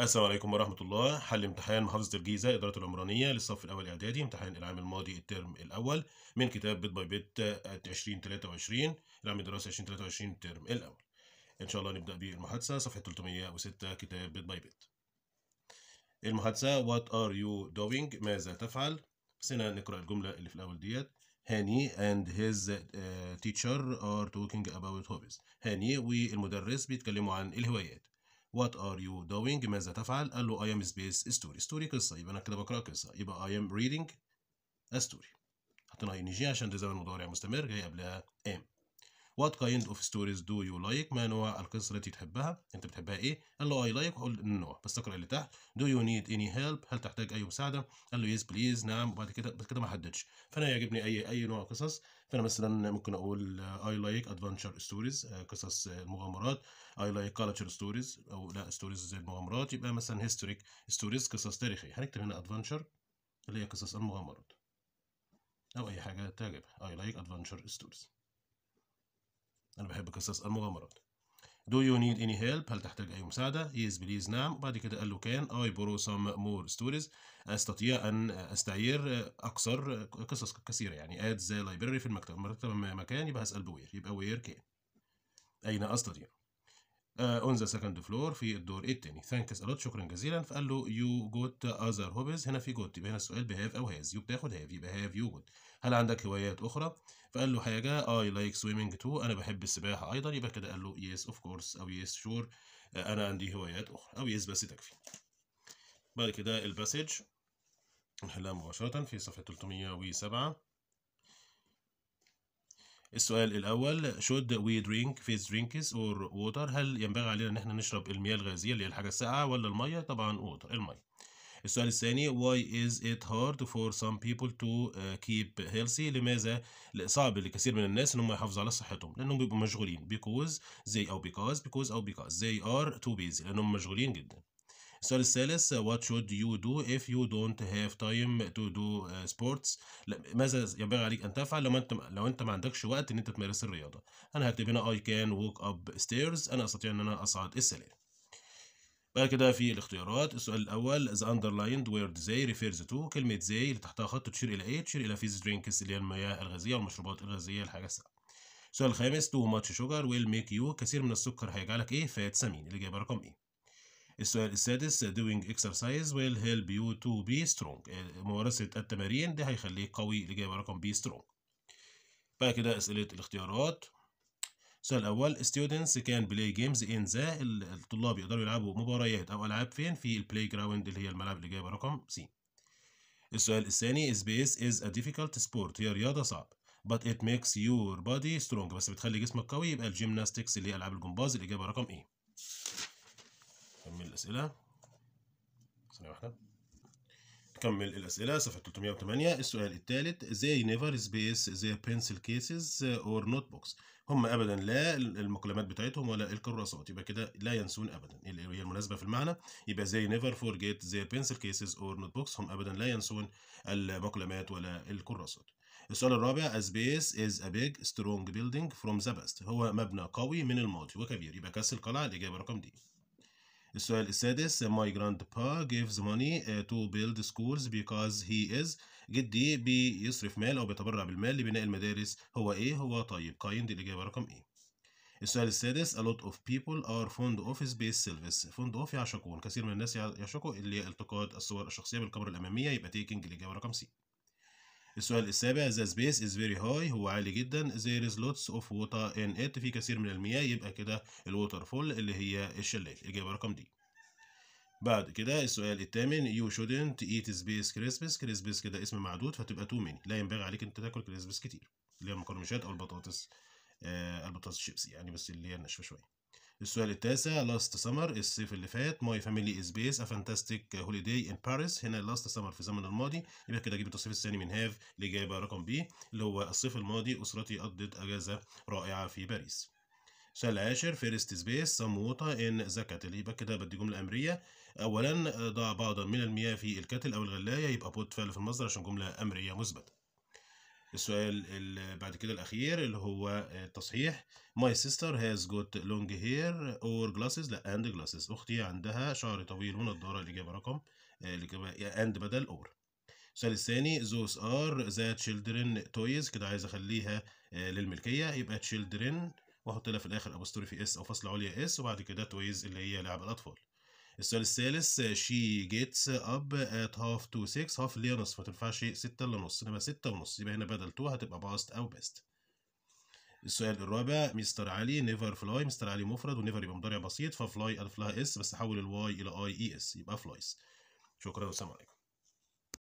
السلام عليكم ورحمة الله حل امتحان محافظة الجيزة إدارة العمرانية للصف الأول إعدادي امتحان العام الماضي الترم الأول من كتاب بيت باي بيت 2023 العام الدراسي 2023 الترم الأول إن شاء الله نبدأ بالمحادثة صفحة 306 كتاب بيت باي بيت المحادثة وات ار يو doing ماذا تفعل سنة نقرأ الجملة اللي في الأول ديت هاني and his uh, teacher are talking about hobbies هاني والمدرس بيتكلموا عن الهوايات وات ار يو دوينج ماذا تفعل قال له اي ام سبيس ستوري ستوري قصه يبقى انا كده بقرا قصه يبقى اي ام ريدنج ستوري حطينا اي ان جي عشان ده زمن مضارع مستمر جاي قبلها ام what kind of stories do you like ما نوع القصص التي تحبها انت بتحبها ايه قال له اي لايك قول النوع بس تقرا اللي تحت do you need any help هل تحتاج اي مساعده قال له يس بليز نعم وبعد كده بس كده ما حددش فانا يعجبني اي اي نوع قصص فانا مثلا ممكن اقول اي لايك ادفنتشر ستوريز قصص آه، المغامرات اي لايك كالتشر ستوريز او لا ستوريز المغامرات يبقى مثلا هيستوريك ستوريز قصص تاريخيه هنكتب هنا ادفنتشر اللي هي قصص المغامرات او اي حاجه تعجبك اي لايك ادفنتشر ستوريز انا بحب قصص المغامرات Do you need any help؟ هل تحتاج أي مساعدة؟ Yes please نعم وبعد كده قال له كان I borrow some more stories؟ أستطيع أن أستعير أكثر قصص كثيرة يعني at the library في المكتب المكتب مكان يبقى هسأل بوير يبقى وير كان أين أستطيع؟ اون ذا سكند فلور في الدور الثاني ثانكس الوت شكرا جزيلا فقال له يو جوت اذر هوبيز هنا في جوت يبقى هنا السؤال بهاف او هاز يو بتاخد هاف يبقى هاف يو جوت هل عندك هوايات اخرى فقال له حاجه اي لايك سويمنج تو انا بحب السباحه ايضا يبقى كده قال له يس اوف كورس او يس شور آه، انا عندي هوايات اخرى او يس بس تكفي بعد كده الباسج نحلها مباشره في صفحه 307 السؤال الأول should we drink fizz drinks or water هل ينبغي علينا إن احنا نشرب المياه الغازية اللي هي الحاجة الساقعة ولا المية؟ طبعا water المية. السؤال الثاني why is it hard for some people to uh, keep healthy لماذا صعب لكثير من الناس ان هم يحافظوا على صحتهم لانهم بيبقوا مشغولين because they او because because او because they are too busy لانهم مشغولين جدا السؤال الثالث what should you do if you don't have time to do uh, sports ماذا ينبغي عليك ان تفعل لو انت لو انت ما عندكش وقت ان انت تمارس الرياضه انا هكتب هنا I can walk up stairs انا استطيع ان انا اصعد السلالم بعد كده في الاختيارات السؤال الاول the underlined word they refers to كلمه they اللي تحتها خط تشير الى ايه تشير الى فيز درينكس اللي هي المياه الغازيه والمشروبات الغازيه الحاجه الساقعه السؤال الخامس تو ماتش شوجر ويل ميك يو كثير من السكر هيجعلك ايه فات سمين الاجابه رقم ايه السؤال السادس doing exercise will help you to be strong ممارسة التمارين ده هيخليك قوي الإجابة رقم بي strong بعد كده أسئلة الاختيارات السؤال الأول students can play games in the الطلاب يقدروا يلعبوا مباريات أو ألعاب فين في البلاي جراوند اللي هي الملعب الإجابة رقم سي السؤال الثاني space is a difficult sport هي رياضة صعبة but it makes your body strong بس بتخلي جسمك قوي يبقى الجيمناستكس اللي هي ألعاب الجمباز الإجابة رقم إيه نكمل الأسئلة ثانية واحدة نكمل الأسئلة صفحة 308 السؤال الثالث they never space their pencil cases or notebooks هم أبدا لا المقلمات بتاعتهم ولا الكراسات يبقى كده لا ينسون أبدا اللي هي المناسبة في المعنى يبقى they never forget their pencil cases or notebooks هم أبدا لا ينسون المقلمات ولا الكراسات السؤال الرابع a space is a big strong building from the past هو مبنى قوي من الماضي وكبير يبقى كسر القلعة الإجابة رقم دي السؤال السادس my grandpa gives money uh, to build schools because he is جدي بيصرف مال أو بيتبرع بالمال لبناء المدارس هو إيه هو طيب kind الإجابة رقم إيه السؤال السادس a lot of people are fond of space service fond of يعشقون كثير من الناس يعشقوا اللي التقاط الصور الشخصيه بالكاميرا الاماميه يبقى تيكنج الاجابه رقم سي السؤال السابع ذا سبيس از فيري هاي هو عالي جدا there از لوتس اوف ووتر ان ات في كثير من المياه يبقى كده الووتر فول اللي هي الشلال الإجابة رقم دي بعد كده السؤال الثامن يو شودنت ايت سبيس كريسبس كريسبس كده اسم معدود فتبقى تو ميني لا ينبغي عليك انت تاكل كريسبس كتير اللي هي المكرمشات او البطاطس آه البطاطس الشيبسي يعني بس اللي هي الناشفه شويه السؤال التاسع لاست سمر الصيف اللي فات ماي فاميلي از بيس ا فانتاستيك هوليداي ان باريس هنا لاست سمر في الزمن الماضي يبقى كده اجيب التصريف الثاني من هاف الاجابه رقم بي اللي هو الصيف الماضي اسرتي قضت اجازه رائعه في باريس السؤال العاشر فيرست سبيس سم ووتا ان ذا كاتل يبقى كده بدي جمله امريه اولا ضع بعضا من المياه في الكاتل او الغلايه يبقى بوت فعل في المصدر عشان جمله امريه مثبته السؤال اللي بعد كده الاخير اللي هو التصحيح ماي سيستر هاز جوت لونج هير اور جلاسز لا اند جلاسز اختي عندها شعر طويل ونضاره الاجابه رقم الاجابه اند بدل اور السؤال الثاني زوس ار ذا تشيلدرن تويز كده عايز اخليها للملكيه يبقى تشيلدرن واحط لها في الاخر ابوستروفي اس او فصل عليا اس وبعد كده تويز اللي هي لعب الاطفال السؤال الثالث شي جيتس اب ات هاف تو 6 هاف اللي هي نص ما تنفعش 6 الا نص انما 6 ونص يبقى هنا بدل 2 هتبقى باست او بيست السؤال الرابع مستر علي نيفر فلاي مستر علي مفرد ونيفر يبقى مضارع بسيط ففلاي الف لها اس بس حول الواي الى اي اي اس يبقى فلايز شكرا والسلام عليكم